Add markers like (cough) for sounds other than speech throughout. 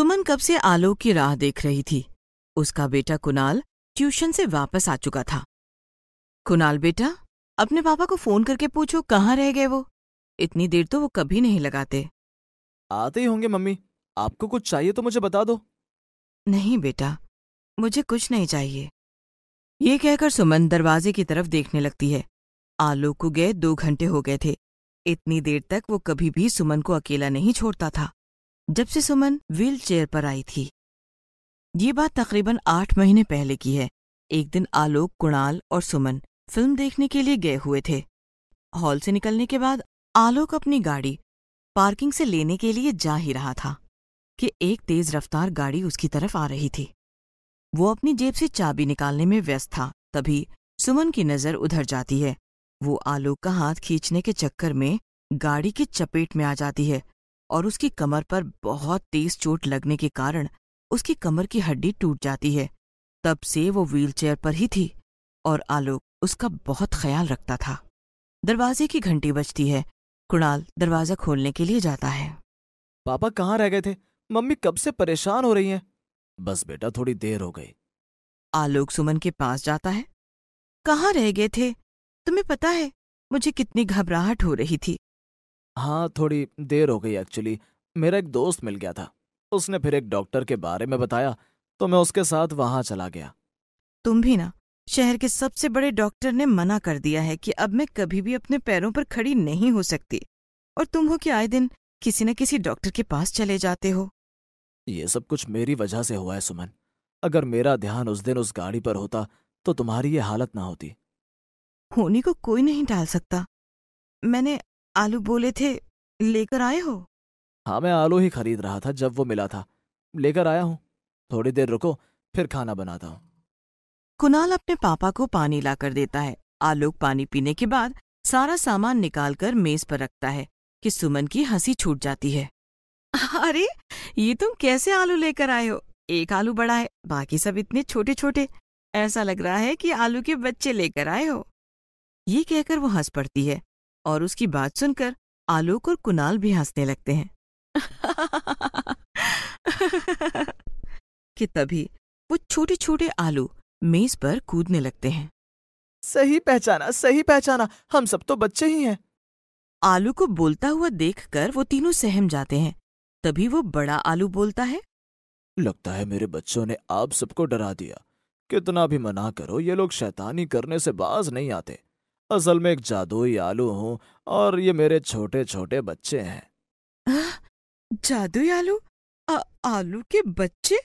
सुमन कब से आलोक की राह देख रही थी उसका बेटा कुणाल ट्यूशन से वापस आ चुका था कुणाल बेटा अपने पापा को फोन करके पूछो कहाँ रह गए वो इतनी देर तो वो कभी नहीं लगाते आते ही होंगे मम्मी आपको कुछ चाहिए तो मुझे बता दो नहीं बेटा मुझे कुछ नहीं चाहिए ये कहकर सुमन दरवाजे की तरफ देखने लगती है आलोक को गए दो घंटे हो गए थे इतनी देर तक वो कभी भी सुमन को अकेला नहीं छोड़ता था जब से सुमन व्हील चेयर पर आई थी ये बात तकरीबन आठ महीने पहले की है एक दिन आलोक कुणाल और सुमन फिल्म देखने के लिए गए हुए थे हॉल से निकलने के बाद आलोक अपनी गाड़ी पार्किंग से लेने के लिए जा ही रहा था कि एक तेज रफ्तार गाड़ी उसकी तरफ आ रही थी वो अपनी जेब से चाबी निकालने में व्यस्त था तभी सुमन की नजर उधर जाती है वो आलोक का हाथ खींचने के चक्कर में गाड़ी की चपेट में आ जाती है और उसकी कमर पर बहुत तेज चोट लगने के कारण उसकी कमर की हड्डी टूट जाती है तब से वो व्हीलचेयर पर ही थी और आलोक उसका बहुत ख्याल रखता था दरवाजे की घंटी बजती है कुणाल दरवाजा खोलने के लिए जाता है पापा कहाँ रह गए थे मम्मी कब से परेशान हो रही हैं बस बेटा थोड़ी देर हो गई आलोक सुमन के पास जाता है कहाँ रह गए थे तुम्हें पता है मुझे कितनी घबराहट हो रही थी हाँ थोड़ी देर हो गई एक्चुअली मेरा एक दोस्त मिल गया था उसने फिर एक डॉक्टर के बारे में बताया तो मैं उसके साथ वहां चला गया तुम भी ना शहर के सबसे बड़े डॉक्टर ने मना कर दिया है कि अब मैं कभी भी अपने पैरों पर खड़ी नहीं हो सकती और तुम हो कि आए दिन किसी न किसी डॉक्टर के पास चले जाते हो ये सब कुछ मेरी वजह से हुआ है सुमन अगर मेरा ध्यान उस दिन उस गाड़ी पर होता तो तुम्हारी ये हालत ना होती होनी को कोई नहीं डाल सकता मैंने आलू बोले थे लेकर आए हो हाँ मैं आलू ही खरीद रहा था जब वो मिला था लेकर आया हूँ थोड़ी देर रुको फिर खाना बनाता हूँ कुणाल अपने पापा को पानी लाकर देता है आलोक पानी पीने के बाद सारा सामान निकालकर मेज पर रखता है कि सुमन की हंसी छूट जाती है अरे ये तुम कैसे आलू लेकर आए हो एक आलू बड़ा है बाकी सब इतने छोटे छोटे ऐसा लग रहा है कि आलू के बच्चे लेकर आए हो ये कहकर वो हंस पड़ती है और उसकी बात सुनकर आलोक और कुणाल भी हंसने लगते हैं कि तभी वो छोटे छोटे आलू मेज पर कूदने लगते हैं सही पहचाना सही पहचाना हम सब तो बच्चे ही हैं आलू को बोलता हुआ देखकर वो तीनों सहम जाते हैं तभी वो बड़ा आलू बोलता है लगता है मेरे बच्चों ने आप सबको डरा दिया कितना भी मना करो ये लोग शैतानी करने से बाज नहीं आते असल में एक जादुई आलू हूँ और ये मेरे छोटे छोटे बच्चे हैं हाँ? जादुई आलू आ, आलू के बच्चे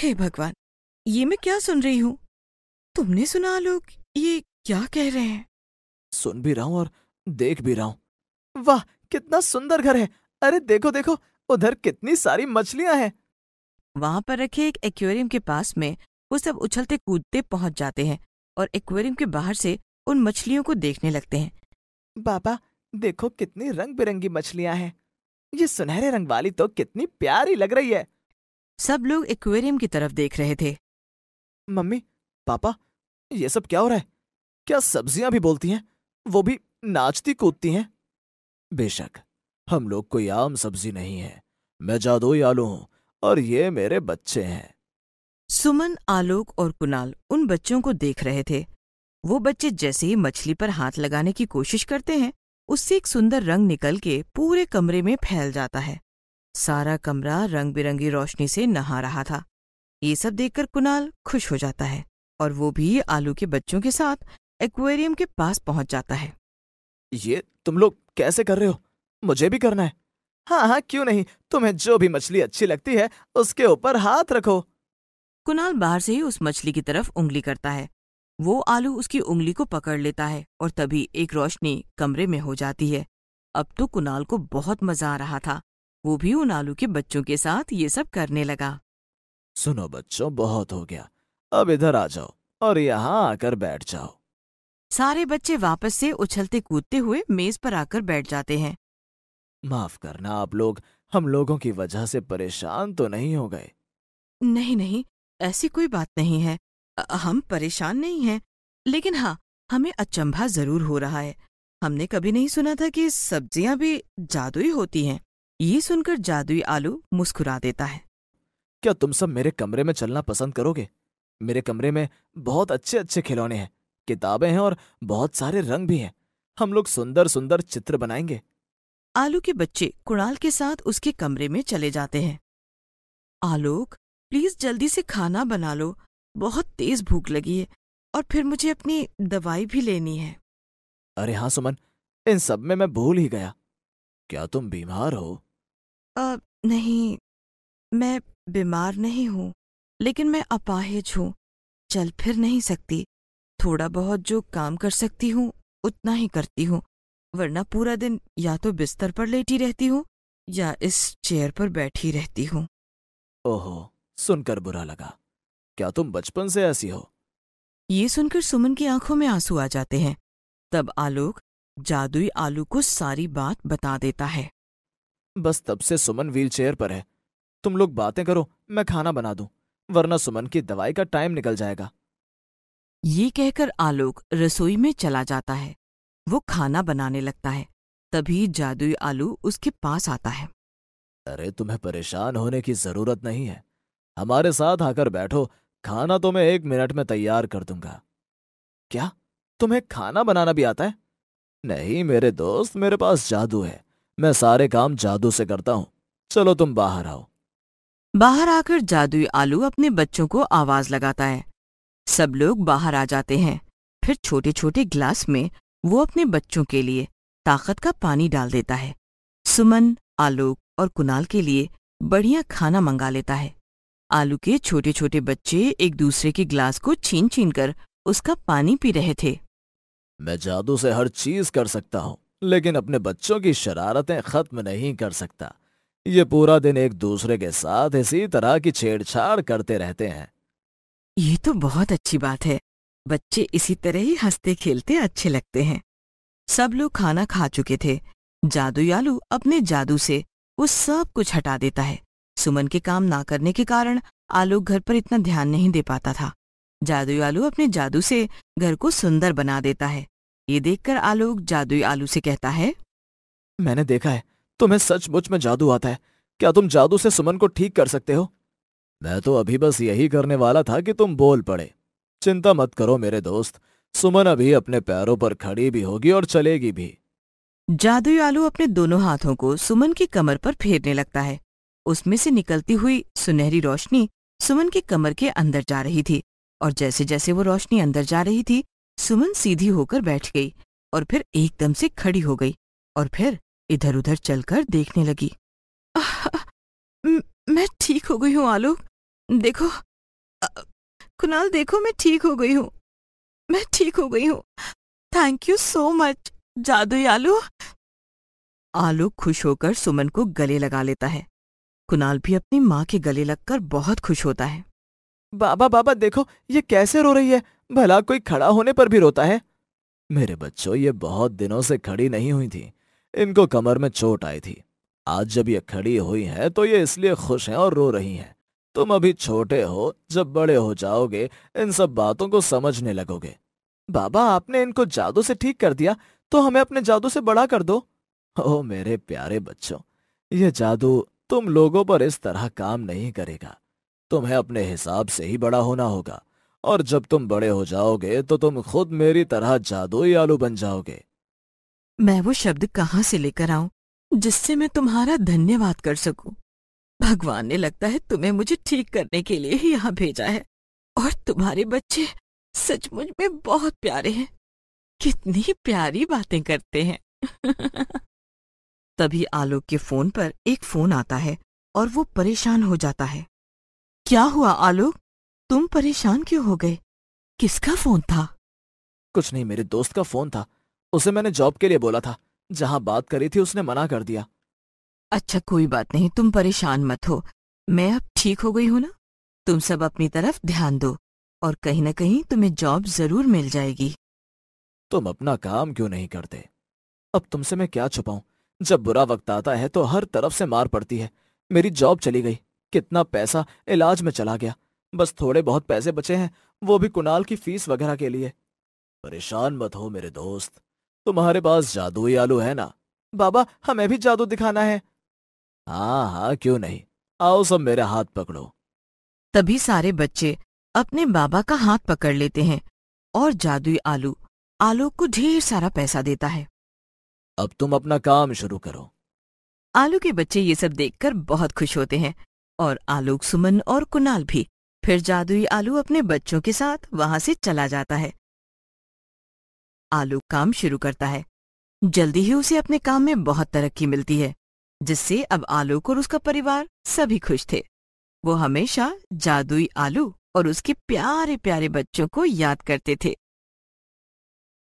हे भगवान ये मैं क्या सुन रही हूँ तुमने सुना आलोक ये क्या कह रहे हैं सुन भी रहा हूँ और देख भी रहा हूँ वाह कितना सुंदर घर है अरे देखो देखो उधर कितनी सारी मछलियां हैं वहां पर रखे एक एक्वेरियम के पास में वो सब उछलते कूदते पहुंच जाते हैं और एक्वेरियम के बाहर से उन मछलियों को देखने लगते हैं बाबा देखो कितनी रंग बिरंगी मछलियां हैं ये सुनहरे रंग वाली तो कितनी प्यारी लग रही है सब लोग एक्वेरियम की तरफ देख रहे थे मम्मी पापा ये सब क्या हो रहा है क्या सब्जियां भी बोलती हैं वो भी नाचती कूदती हैं बेशक हम लोग कोई आम सब्जी नहीं है मैं जादोई आलू हूँ और ये मेरे बच्चे हैं सुमन आलोक और कुणाल उन बच्चों को देख रहे थे वो बच्चे जैसे ही मछली पर हाथ लगाने की कोशिश करते हैं उससे एक सुंदर रंग निकल के पूरे कमरे में फैल जाता है सारा कमरा रंग बिरंगी रोशनी से नहा रहा था ये सब देखकर कुणाल खुश हो जाता है और वो भी आलू के बच्चों के साथ एक्वेरियम के पास पहुंच जाता है ये तुम लोग कैसे कर रहे हो मुझे भी करना है हाँ हाँ क्यों नहीं तुम्हें जो भी मछली अच्छी लगती है उसके ऊपर हाथ रखो कुणाल बाहर से ही उस मछली की तरफ उंगली करता है वो आलू उसकी उंगली को पकड़ लेता है और तभी एक रोशनी कमरे में हो जाती है अब तो कुणाल को बहुत मजा आ रहा था वो भी उन आलू के बच्चों के साथ ये सब करने लगा सुनो बच्चों बहुत हो गया अब इधर आ जाओ और यहाँ आकर बैठ जाओ सारे बच्चे वापस से उछलते कूदते हुए मेज पर आकर बैठ जाते हैं माफ करना आप लोग हम लोगों की वजह से परेशान तो नहीं हो गए नहीं नहीं ऐसी कोई बात नहीं है हम परेशान नहीं हैं लेकिन हाँ हमें अचंभा जरूर हो रहा है हमने कभी नहीं सुना था कि सब्जियां भी जादुई होती हैं ये सुनकर जादुई आलू मुस्कुरा देता है क्या तुम सब मेरे कमरे में चलना पसंद करोगे मेरे कमरे में बहुत अच्छे अच्छे खिलौने हैं किताबें हैं और बहुत सारे रंग भी हैं हम लोग सुंदर सुंदर चित्र बनाएंगे आलू के बच्चे कुणाल के साथ उसके कमरे में चले जाते हैं आलोक प्लीज जल्दी से खाना बना लो बहुत तेज भूख लगी है और फिर मुझे अपनी दवाई भी लेनी है अरे हाँ सुमन इन सब में मैं भूल ही गया क्या तुम बीमार हो आ, नहीं मैं बीमार नहीं हूँ लेकिन मैं अपाहिज हूँ चल फिर नहीं सकती थोड़ा बहुत जो काम कर सकती हूँ उतना ही करती हूँ वरना पूरा दिन या तो बिस्तर पर लेटी रहती हूँ या इस चेयर पर बैठी रहती हूँ ओहो सुनकर बुरा लगा क्या तुम बचपन से ऐसी हो ये सुनकर सुमन की आंखों में आंसू आ जाते हैं तब आलोक जादुई आलू को सारी बात बता देता है बस तब से सुमन व्हीलचेयर पर है तुम लोग बातें करो मैं खाना बना दूं वरना सुमन की दवाई का टाइम निकल जाएगा ये कहकर आलोक रसोई में चला जाता है वो खाना बनाने लगता है तभी जादुई आलू उसके पास आता है अरे तुम्हें परेशान होने की जरूरत नहीं है हमारे साथ आकर बैठो खाना तो मैं एक मिनट में तैयार कर दूंगा क्या तुम्हें खाना बनाना भी आता है नहीं मेरे दोस्त मेरे पास जादू है मैं सारे काम जादू से करता हूँ चलो तुम बाहर आओ बाहर आकर जादुई आलू अपने बच्चों को आवाज लगाता है सब लोग बाहर आ जाते हैं फिर छोटे छोटे ग्लास में वो अपने बच्चों के लिए ताकत का पानी डाल देता है सुमन आलोक और कुनाल के लिए बढ़िया खाना मंगा लेता है आलू के छोटे छोटे बच्चे एक दूसरे के ग्लास को छीन छीन कर उसका पानी पी रहे थे मैं जादू से हर चीज कर सकता हूँ लेकिन अपने बच्चों की शरारतें खत्म नहीं कर सकता ये पूरा दिन एक दूसरे के साथ इसी तरह की छेड़छाड़ करते रहते हैं ये तो बहुत अच्छी बात है बच्चे इसी तरह ही हंसते खेलते अच्छे लगते हैं सब लोग खाना खा चुके थे जादू यालू अपने जादू से वो सब कुछ हटा देता है सुमन के काम ना करने के कारण आलोक घर पर इतना ध्यान नहीं दे पाता था जादुई आलू अपने जादू से घर को सुंदर बना देता है ये देखकर आलोक जादुई आलू से कहता है मैंने देखा है तुम्हें सचमुच में जादू आता है क्या तुम जादू से सुमन को ठीक कर सकते हो मैं तो अभी बस यही करने वाला था कि तुम बोल पड़े चिंता मत करो मेरे दोस्त सुमन अभी अपने पैरों पर खड़ी भी होगी और चलेगी भी जादुई आलू अपने दोनों हाथों को सुमन की कमर पर फेरने लगता है उसमें से निकलती हुई सुनहरी रोशनी सुमन के कमर के अंदर जा रही थी और जैसे जैसे वो रोशनी अंदर जा रही थी सुमन सीधी होकर बैठ गई और फिर एकदम से खड़ी हो गई और फिर इधर उधर चलकर देखने लगी आ, (laughs) मैं ठीक हो गई हूँ आलोक देखो आ, कुनाल देखो मैं ठीक हो गई हूँ मैं ठीक हो गई हूँ थैंक यू सो मच जादू आलू आलोक खुश होकर सुमन को गले लगा लेता है कुणाल भी अपनी माँ के गले लगकर बहुत खुश होता है बाबा बाबा देखो ये कैसे रो रही है भला कोई खड़ा होने पर भी रोता है मेरे बच्चों ये बहुत दिनों से खड़ी नहीं हुई थी इनको कमर में चोट आई थी आज जब ये खड़ी हुई हैं तो ये इसलिए खुश हैं और रो रही हैं तुम अभी छोटे हो जब बड़े हो जाओगे इन सब बातों को समझने लगोगे बाबा आपने इनको जादू से ठीक कर दिया तो हमें अपने जादू से बड़ा कर दो ओ मेरे प्यारे बच्चों ये जादू तुम लोगों पर इस तरह काम नहीं करेगा तुम्हें अपने हिसाब से ही बड़ा होना होगा और जब तुम बड़े हो जाओगे तो तुम खुद मेरी तरह जादुई आलू बन जाओगे मैं वो शब्द कहाँ से लेकर आऊं जिससे मैं तुम्हारा धन्यवाद कर सकूं भगवान ने लगता है तुम्हें मुझे ठीक करने के लिए ही यहाँ भेजा है और तुम्हारे बच्चे सचमुच में बहुत प्यारे हैं कितनी प्यारी बातें करते हैं (laughs) तभी आलोक के फोन पर एक फोन आता है और वो परेशान हो जाता है क्या हुआ आलोक तुम परेशान क्यों हो गए किसका फोन था कुछ नहीं मेरे दोस्त का फोन था उसे मैंने जॉब के लिए बोला था जहां बात करी थी उसने मना कर दिया अच्छा कोई बात नहीं तुम परेशान मत हो मैं अब ठीक हो गई हूं ना तुम सब अपनी तरफ ध्यान दो और कहीं ना कहीं तुम्हें जॉब जरूर मिल जाएगी तुम अपना काम क्यों नहीं करते अब तुमसे मैं क्या छुपाऊं जब बुरा वक्त आता है तो हर तरफ से मार पड़ती है मेरी जॉब चली गई कितना पैसा इलाज में चला गया बस थोड़े बहुत पैसे बचे हैं वो भी कुणाल की फीस वगैरह के लिए परेशान मत हो मेरे दोस्त तुम्हारे पास जादुई आलू है ना बाबा हमें भी जादू दिखाना है हाँ हाँ क्यों नहीं आओ सब मेरे हाथ पकड़ो तभी सारे बच्चे अपने बाबा का हाथ पकड़ लेते हैं और जादुई आलू आलोक को ढेर सारा पैसा देता है अब तुम अपना काम शुरू करो आलू के बच्चे ये सब देखकर बहुत खुश होते हैं और आलोक सुमन और कुनाल भी फिर जादुई आलू अपने बच्चों के साथ वहां से चला जाता है आलू काम शुरू करता है जल्दी ही उसे अपने काम में बहुत तरक्की मिलती है जिससे अब आलोक और उसका परिवार सभी खुश थे वो हमेशा जादुई आलू और उसके प्यारे प्यारे बच्चों को याद करते थे